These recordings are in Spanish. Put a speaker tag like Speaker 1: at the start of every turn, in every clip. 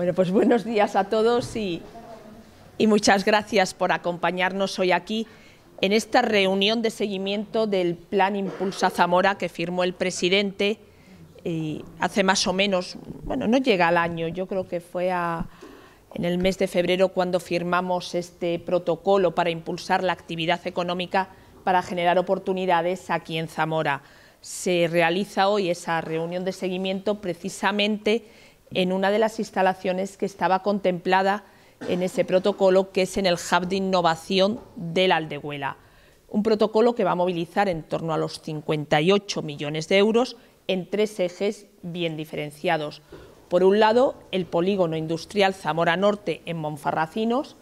Speaker 1: Bueno, pues buenos días a todos y, muchas gracias por acompañarnos hoy aquí en esta reunión de seguimiento del Plan Impulsa Zamora que firmó el presidente y eh, hace más o menos, bueno, no llega al año, yo creo que fue en el mes de febrero cuando firmamos este protocolo para impulsar la actividad económica para generar oportunidades aquí en Zamora. Se realiza hoy esa reunión de seguimiento precisamente en una de las instalaciones que estaba contemplada en ese protocolo, que es en el Hub de Innovación de la Aldehuela. Un protocolo que va a movilizar en torno a los 58 millones de euros en tres ejes bien diferenciados. Por un lado, el polígono industrial Zamora Norte en Monfarracinos.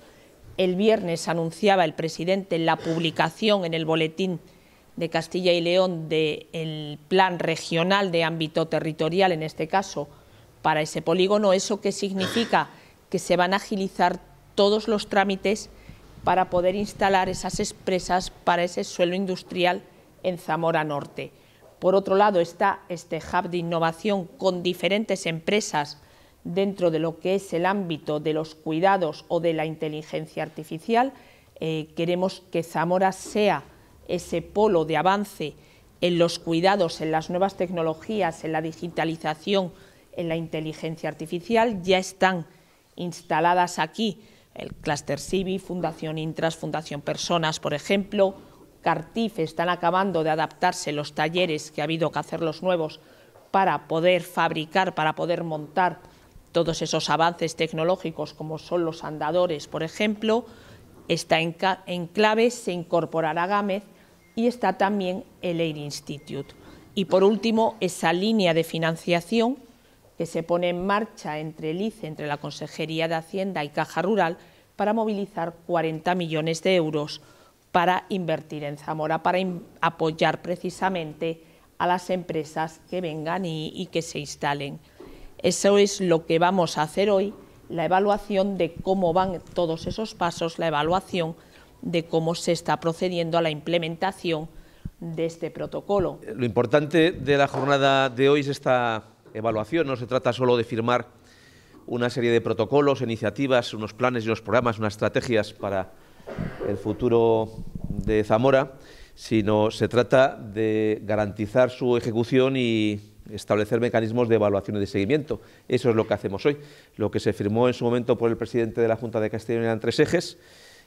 Speaker 1: El viernes anunciaba el presidente la publicación en el boletín de Castilla y León del plan regional de ámbito territorial, en este caso para ese polígono. ¿Eso que significa? Que se van a agilizar todos los trámites para poder instalar esas expresas para ese suelo industrial en Zamora Norte. Por otro lado está este hub de innovación con diferentes empresas dentro de lo que es el ámbito de los cuidados o de la inteligencia artificial. Eh, queremos que Zamora sea ese polo de avance en los cuidados, en las nuevas tecnologías, en la digitalización en la inteligencia artificial, ya están instaladas aquí el Cluster Civi, Fundación Intras, Fundación Personas, por ejemplo, Cartif, están acabando de adaptarse los talleres que ha habido que hacer los nuevos para poder fabricar, para poder montar todos esos avances tecnológicos como son los andadores, por ejemplo, está en, en clave, se incorporará Gámez... y está también el Air Institute. Y por último, esa línea de financiación que se pone en marcha entre el ICE, entre la Consejería de Hacienda y Caja Rural, para movilizar 40 millones de euros para invertir en Zamora, para apoyar precisamente a las empresas que vengan y, que se instalen. Eso es lo que vamos a hacer hoy, la evaluación de cómo van todos esos pasos, la evaluación de cómo se está procediendo a la implementación de este protocolo.
Speaker 2: Lo importante de la jornada de hoy es esta evaluación. No se trata solo de firmar una serie de protocolos, iniciativas, unos planes y unos programas, unas estrategias para el futuro de Zamora, sino se trata de garantizar su ejecución y establecer mecanismos de evaluación y de seguimiento. Eso es lo que hacemos hoy. Lo que se firmó en su momento por el presidente de la Junta de Castellón eran tres ejes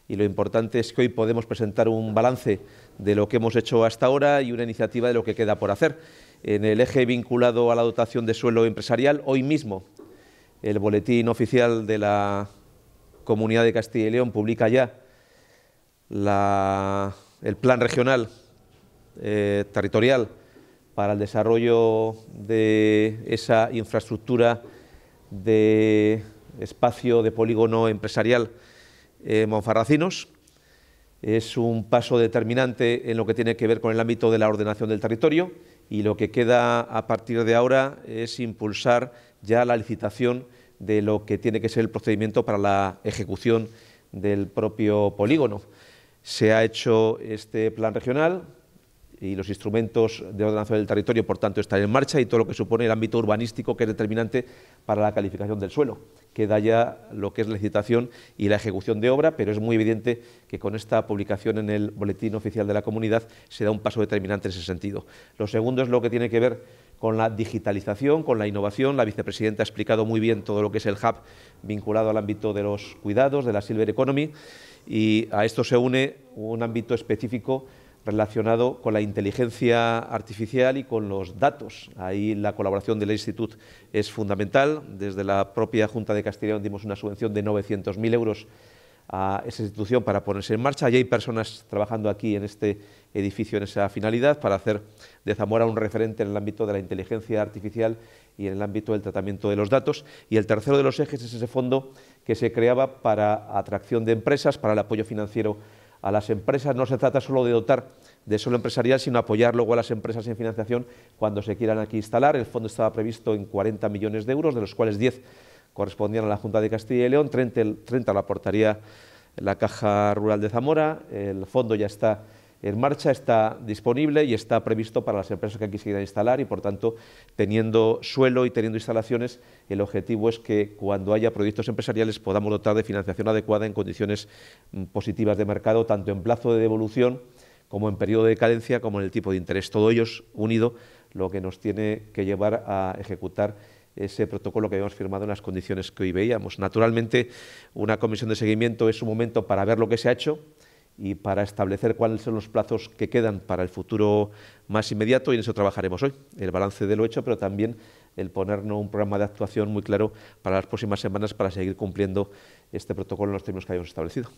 Speaker 2: y lo importante es que hoy podemos presentar un balance de lo que hemos hecho hasta ahora y una iniciativa de lo que queda por hacer en el eje vinculado a la dotación de suelo empresarial, hoy mismo el boletín oficial de la Comunidad de Castilla y León publica ya el plan regional eh, territorial para el desarrollo de esa infraestructura de espacio de polígono empresarial eh, Monfarracinos es un paso determinante en lo que tiene que ver con el ámbito de la ordenación del territorio y lo que queda a partir de ahora es impulsar ya la licitación de lo que tiene que ser el procedimiento para la ejecución del propio polígono. Se ha hecho este plan regional y los instrumentos de ordenación del territorio, por tanto, están en marcha y todo lo que supone el ámbito urbanístico que es determinante para la calificación del suelo queda ya lo que es la licitación y la ejecución de obra, pero es muy evidente que con esta publicación en el Boletín Oficial de la Comunidad se da un paso determinante en ese sentido. Lo segundo es lo que tiene que ver con la digitalización, con la innovación. La vicepresidenta ha explicado muy bien todo lo que es el hub vinculado al ámbito de los cuidados, de la Silver Economy, y a esto se une un ámbito específico relacionado con la inteligencia artificial y con los datos. Ahí la colaboración del Instituto es fundamental. Desde la propia Junta de Castellón dimos una subvención de 900.000 euros a esa institución para ponerse en marcha. Y hay personas trabajando aquí en este edificio en esa finalidad para hacer de Zamora un referente en el ámbito de la inteligencia artificial y en el ámbito del tratamiento de los datos. Y el tercero de los ejes es ese fondo que se creaba para atracción de empresas, para el apoyo financiero a las empresas. No se trata solo de dotar de suelo empresarial, sino apoyar luego a las empresas en financiación cuando se quieran aquí instalar. El fondo estaba previsto en 40 millones de euros, de los cuales 10 correspondían a la Junta de Castilla y León, 30, 30 la aportaría la Caja Rural de Zamora. El fondo ya está en marcha, está disponible y está previsto para las empresas que quisieran instalar y, por tanto, teniendo suelo y teniendo instalaciones, el objetivo es que cuando haya proyectos empresariales podamos dotar de financiación adecuada en condiciones mm, positivas de mercado, tanto en plazo de devolución como en periodo de cadencia, como en el tipo de interés. Todo ellos unido lo que nos tiene que llevar a ejecutar ese protocolo que habíamos firmado en las condiciones que hoy veíamos. Naturalmente, una comisión de seguimiento es un momento para ver lo que se ha hecho, y para establecer cuáles son los plazos que quedan para el futuro más inmediato y en eso trabajaremos hoy, el balance de lo hecho, pero también el ponernos un programa de actuación muy claro para las próximas semanas para seguir cumpliendo este protocolo en los términos que habíamos establecido.